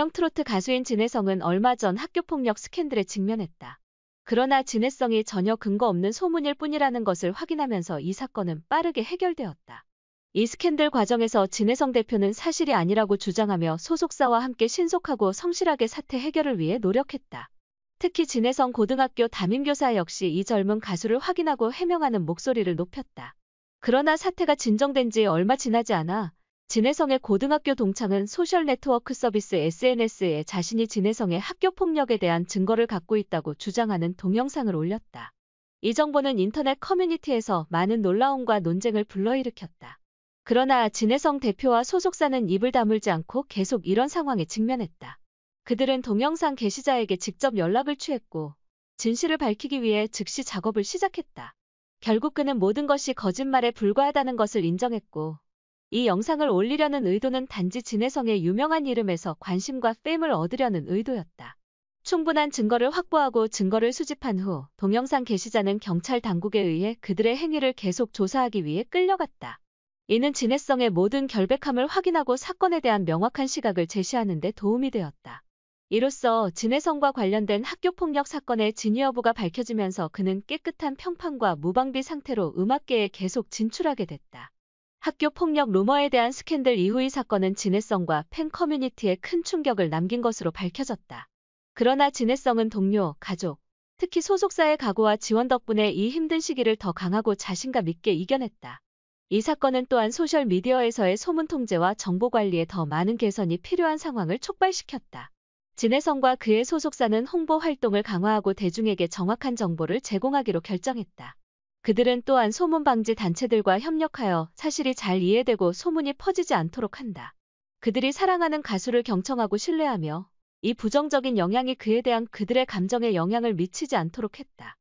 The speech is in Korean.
형 트로트 가수인 진혜성은 얼마 전 학교폭력 스캔들에 직면했다. 그러나 진혜성이 전혀 근거 없는 소문일 뿐이라는 것을 확인하면서 이 사건은 빠르게 해결되었다. 이 스캔들 과정에서 진혜성 대표는 사실이 아니라고 주장하며 소속사와 함께 신속하고 성실하게 사태 해결을 위해 노력했다. 특히 진혜성 고등학교 담임교사 역시 이 젊은 가수를 확인하고 해명하는 목소리를 높였다. 그러나 사태가 진정된 지 얼마 지나지 않아 진해성의 고등학교 동창은 소셜네트워크 서비스 SNS에 자신이 진해성의 학교폭력에 대한 증거를 갖고 있다고 주장하는 동영상을 올렸다. 이 정보는 인터넷 커뮤니티에서 많은 놀라움과 논쟁을 불러일으켰다. 그러나 진해성 대표와 소속사는 입을 다물지 않고 계속 이런 상황에 직면했다. 그들은 동영상 게시자에게 직접 연락을 취했고 진실을 밝히기 위해 즉시 작업을 시작했다. 결국 그는 모든 것이 거짓말에 불과하다는 것을 인정했고 이 영상을 올리려는 의도는 단지 진해성의 유명한 이름에서 관심과 팸을 얻으려는 의도였다. 충분한 증거를 확보하고 증거를 수집한 후 동영상 게시자는 경찰 당국에 의해 그들의 행위를 계속 조사하기 위해 끌려갔다. 이는 진해성의 모든 결백함을 확인하고 사건에 대한 명확한 시각을 제시하는 데 도움이 되었다. 이로써 진해성과 관련된 학교폭력 사건의 진위 여부가 밝혀지면서 그는 깨끗한 평판과 무방비 상태로 음악계에 계속 진출하게 됐다. 학교 폭력 루머에 대한 스캔들 이후의 사건은 진해성과 팬 커뮤니티에 큰 충격을 남긴 것으로 밝혀졌다. 그러나 진해성은 동료, 가족, 특히 소속사의 각오와 지원 덕분에 이 힘든 시기를 더 강하고 자신감 있게 이겨냈다. 이 사건은 또한 소셜미디어에서의 소문 통제와 정보 관리에 더 많은 개선이 필요한 상황을 촉발시켰다. 진해성과 그의 소속사는 홍보 활동을 강화하고 대중에게 정확한 정보를 제공하기로 결정했다. 그들은 또한 소문 방지 단체들과 협력하여 사실이 잘 이해되고 소문이 퍼지지 않도록 한다. 그들이 사랑하는 가수를 경청하고 신뢰하며 이 부정적인 영향이 그에 대한 그들의 감정에 영향을 미치지 않도록 했다.